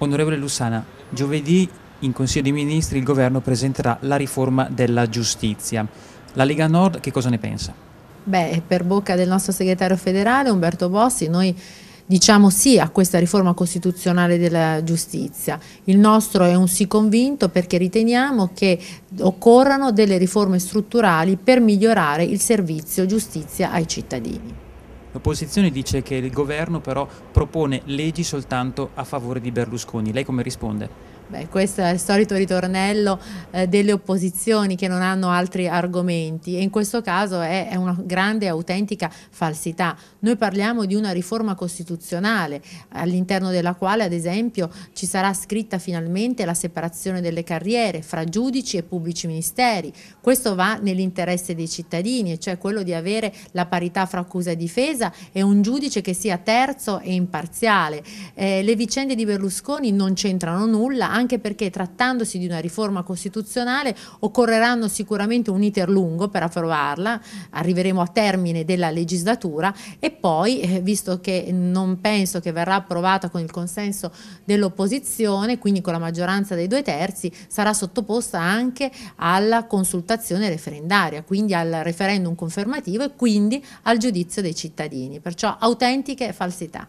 Onorevole Lussana, giovedì in Consiglio dei Ministri il Governo presenterà la riforma della giustizia. La Lega Nord che cosa ne pensa? Beh, per bocca del nostro segretario federale Umberto Bossi, noi diciamo sì a questa riforma costituzionale della giustizia. Il nostro è un sì convinto perché riteniamo che occorrano delle riforme strutturali per migliorare il servizio giustizia ai cittadini. L'opposizione dice che il governo però propone leggi soltanto a favore di Berlusconi. Lei come risponde? Beh, questo è il solito ritornello eh, delle opposizioni che non hanno altri argomenti e in questo caso è, è una grande e autentica falsità. Noi parliamo di una riforma costituzionale all'interno della quale ad esempio ci sarà scritta finalmente la separazione delle carriere fra giudici e pubblici ministeri. Questo va nell'interesse dei cittadini, cioè quello di avere la parità fra accusa e difesa e un giudice che sia terzo e imparziale. Eh, le vicende di Berlusconi non c'entrano nulla, anche perché trattandosi di una riforma costituzionale occorreranno sicuramente un iter lungo per approvarla, arriveremo a termine della legislatura e poi, eh, visto che non penso che verrà approvata con il consenso dell'opposizione, quindi con la maggioranza dei due terzi, sarà sottoposta anche alla consultazione referendaria, quindi al referendum confermativo e quindi al giudizio dei cittadini. Perciò autentiche falsità.